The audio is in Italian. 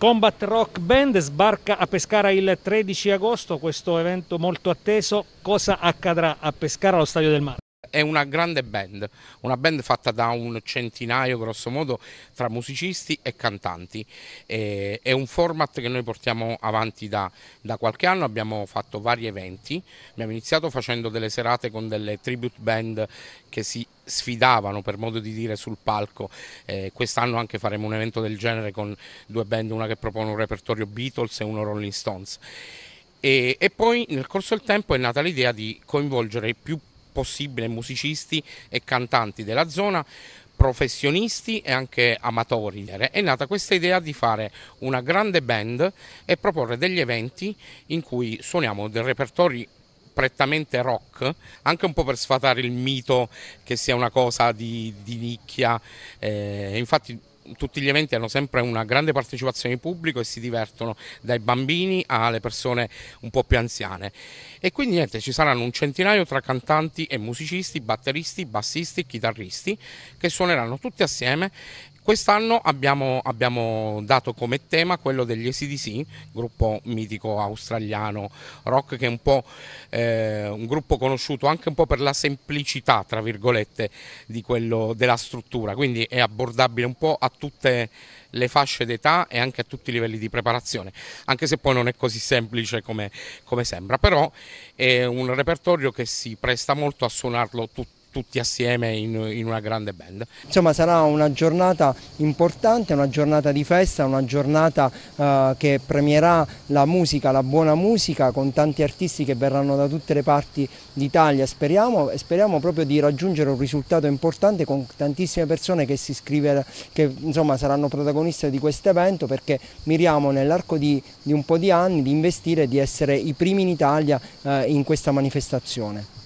Combat Rock Band sbarca a Pescara il 13 agosto, questo evento molto atteso. Cosa accadrà a Pescara allo Stadio del Mare? È una grande band, una band fatta da un centinaio grosso modo tra musicisti e cantanti. è un format che noi portiamo avanti da, da, qualche anno, abbiamo fatto vari eventi, abbiamo iniziato facendo delle serate con delle tribute band che si sfidavano per modo di dire sul palco. Eh, quest'anno anche faremo un evento del genere con due band, una che propone un repertorio Beatles e uno Rolling Stones. E, e, poi nel corso del tempo è nata l'idea di coinvolgere più possibile musicisti e cantanti della zona professionisti e anche amatori. È nata questa idea di fare una grande band e proporre degli eventi in cui suoniamo dei repertori prettamente rock, anche un po' per sfatare il mito che sia una cosa di, di nicchia. Eh, infatti tutti gli eventi hanno sempre una grande partecipazione di pubblico e si divertono dai bambini alle persone un po' più anziane. E quindi niente, ci saranno un centinaio tra cantanti e musicisti, batteristi, bassisti, chitarristi che suoneranno tutti assieme Quest'anno abbiamo, abbiamo, dato come tema quello degli ACDC, gruppo mitico australiano rock che è un po' eh, un gruppo conosciuto anche un po' per la semplicità, tra virgolette, quello, della struttura, quindi è abbordabile un po' a tutte le fasce d'età e anche a tutti i livelli di preparazione, anche se poi non è così semplice come, come sembra, però è un repertorio che si presta molto a suonarlo tutto tutti assieme in, in, una grande band. Insomma sarà una giornata importante, una giornata di festa, una giornata eh, che premierà la musica, la buona musica con tanti artisti che verranno da tutte le parti d'Italia, speriamo, e speriamo proprio di raggiungere un risultato importante con tantissime persone che si iscriveranno, che insomma saranno protagoniste di questo evento perché miriamo nell'arco di, di, un po' di anni di investire e di essere i primi in Italia eh, in questa manifestazione.